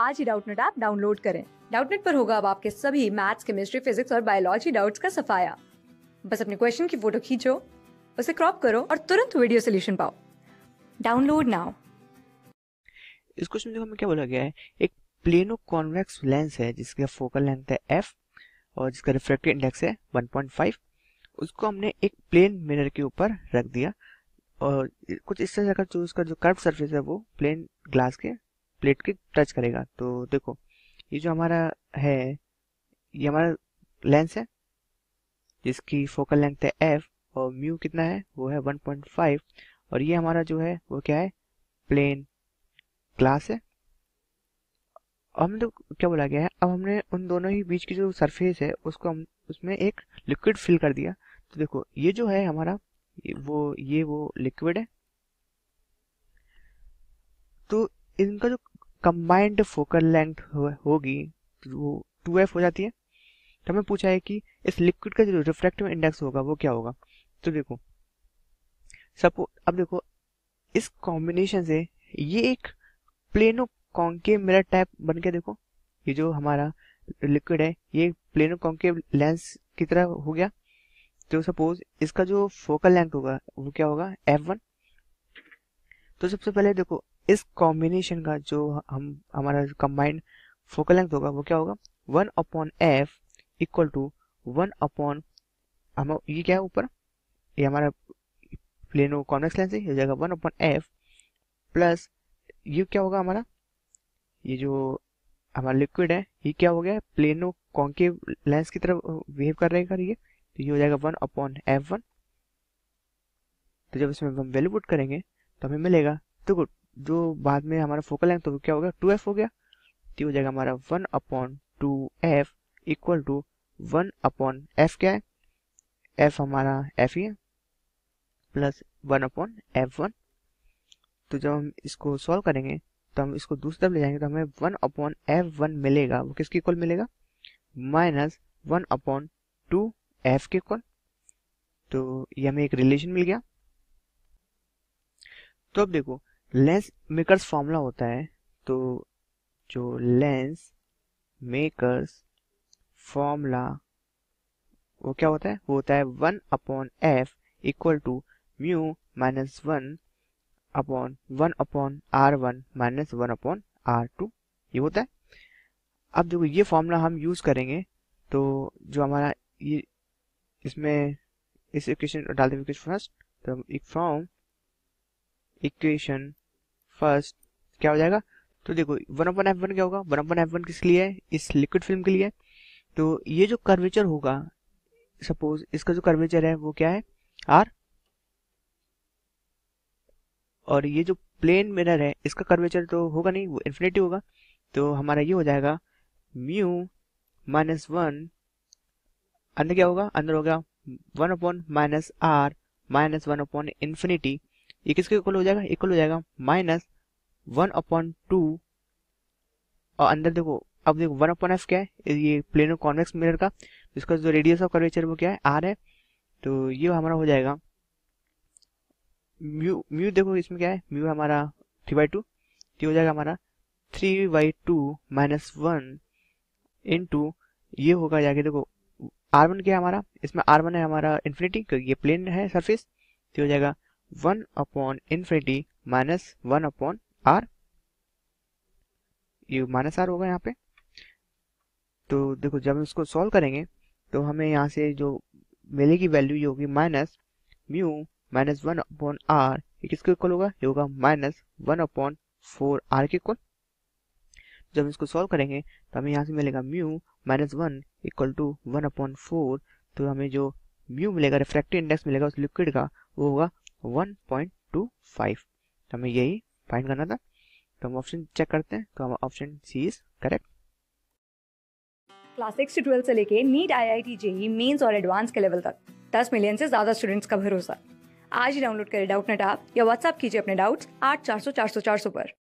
आज ही Doubtnut app download करें डाउटनेट पर होगा अब आपके सभी मैथ्स केमिस्ट्री फिजिक्स और बायोलॉजी डाउट्स का सफाया बस अपने क्वेश्चन की फोटो खींचो उसे क्रॉप करो और तुरंत वीडियो सोल्यूशन पाओ डाउनलोड नाउ इस क्वेश्चन में देखो हमें क्या बोला गया है एक प्लेनो कॉन्वेक्स लेंस है जिसका फोकल लेंथ है एफ और जिसका रिफ्लेक्टिव इंडेक्स है 1.5 उसको हमने एक प्लेन मिरर के ऊपर रख दिया और कुछ इस तरह का जो उसका जो कर्व सरफेस है वो प्लेन ग्लास के प्लेट के टच करेगा तो देखो ये जो हमारा है ये हमारा लेंस है जिसकी फोकल लेंथ है एफ और म्यू कितना है वो है 1.5 और ये हमारा जो है वो क्या है प्लेन ग्लास है और हमने तो क्या बोला गया है अब हमने उन दोनों ही बीच की जो सरफेस है उसको हम उसमें एक लिक्विड फिल कर दिया तो देखो ये जो है हमारा वो ये वो लिक्विड है तो इनका जो कंबाइंड फोकल लेंथ होगी वो टू एफ हो जाती है तो हमें पूछा है कि इस लिक्विड का जो रिफ्रैक्टिव इंडेक्स होगा वो क्या होगा तो देखो सपो अब देखो इस कॉम्बिनेशन से ये एक प्लेनो कॉन्केव मिरर टाइप बन के देखो ये जो हमारा लिक्विड है ये प्लेनो कॉन्केव लेंस की तरह हो गया तो सपोज इसका जो फोकल लेंथ होगा वो क्या होगा एफ वन तो सबसे पहले देखो इस कॉम्बिनेशन का जो हम हमारा कंबाइंड फोकल लेंथ होगा वो क्या होगा one upon F equal to one upon हम ये क्या है ऊपर ये हमारा प्लेनो कॉन्वेक्स लेंस है हो जाएगा वन अपॉन एफ प्लस ये क्या होगा हमारा ये जो हमारा लिक्विड है ये क्या हो गया प्लेनो कॉन्केव लेंस की तरफ बिहेव कर रहेगा ये तो ये हो जाएगा वन अपॉन एफ वन तो जब इसमें हम वैल्यू पुट करेंगे तो हमें मिलेगा तो गुड जो बाद में हमारा फोकल लेंथ तो क्या हो गया टू एफ हो गया तो हो जाएगा हमारा one upon two F equal to one upon F क्या है एफ हमारा एफ ही है plus one upon F one तो जब हम इसको सॉल्व करेंगे तो हम इसको दूसरी तरफ ले जाएंगे तो हमें वन अपॉन एफ वन मिलेगा वो किसके इक्वल मिलेगा minus one upon two F के इक्वल तो ये हमें एक रिलेशन मिल गया तो अब देखो लेंस मेकर्स फॉर्मूला होता है तो जो लेंस मेकर्स फॉर्मूला वो क्या होता है वो होता है one upon F equal to mu minus one upon one upon R one minus one upon R two ये होता है अब देखो ये फॉर्मूला हम यूज़ करेंगे तो जो हमारा ये इसमें इस इक्वेशन डालते हैं फर्स्ट तो फ्रॉम इक्वेशन फर्स्ट क्या हो जाएगा तो देखो one of one F one क्या होगा one of one F one किस लिए है इस लिक्विड फिल्म के लिए तो ये जो कर्वेचर होगा सपोज इसका जो कर्वेचर है वो क्या है आर और ये जो प्लेन मिरर है इसका कर्वेचर तो होगा नहीं वो इन्फिनेटिव होगा तो हमारा ये हो जाएगा म्यू माइनस वन अंदर क्या होगा अंदर हो गया one upon minus R minus one upon infinity ये किसके इक्वल हो जाएगा इक्वल हो जाएगा माइनस वन अपॉन टू और अंदर देखो अब देखो वन अपॉन एफ क्या है ये प्लेनो कॉन्वेक्स मिरर का इसका जो रेडियस ऑफ कर्वेचर वो क्या है आर है तो ये हमारा हो जाएगा म्यू म्यू देखो इसमें क्या है म्यू हमारा थ्री बाई टू ये हो जाएगा हमारा three by two minus one into ये होगा जाके देखो आर वन क्या है हमारा इसमें आर वन है हमारा इन्फिनिटी क्योंकि ये प्लेन है सरफेस तो हो जाएगा one upon infinity minus one upon R ये माइनस आर होगा यहाँ पे तो देखो जब हम इसको सॉल्व करेंगे तो हमें यहाँ से जो मिलेगी वैल्यू ये होगी minus mu minus one upon R ये किसके इक्वल होगा ये होगा minus one upon four R के इक्वल जब इसको सॉल्व करेंगे तो हमें यहाँ से मिलेगा mu minus one equal to one upon four तो हमें जो म्यू मिलेगा रिफ्रैक्टिव इंडेक्स मिलेगा उस लिक्विड का वो होगा 1.25 तो हमें यही फाइंड करना था तो हम ऑप्शन चेक करते हैं तो हमारा option C is correct class six से ट्वेल्थ से लेके NEET I I T JEE mains और एडवांस के लेवल तक दस मिलियन से ज्यादा स्टूडेंट्स का भरोसा आज ही डाउनलोड करें डाउट नेट आप या व्हाट्सअप कीजिए अपने डाउट्स आठ चार सौ चार सौ चार सौ पर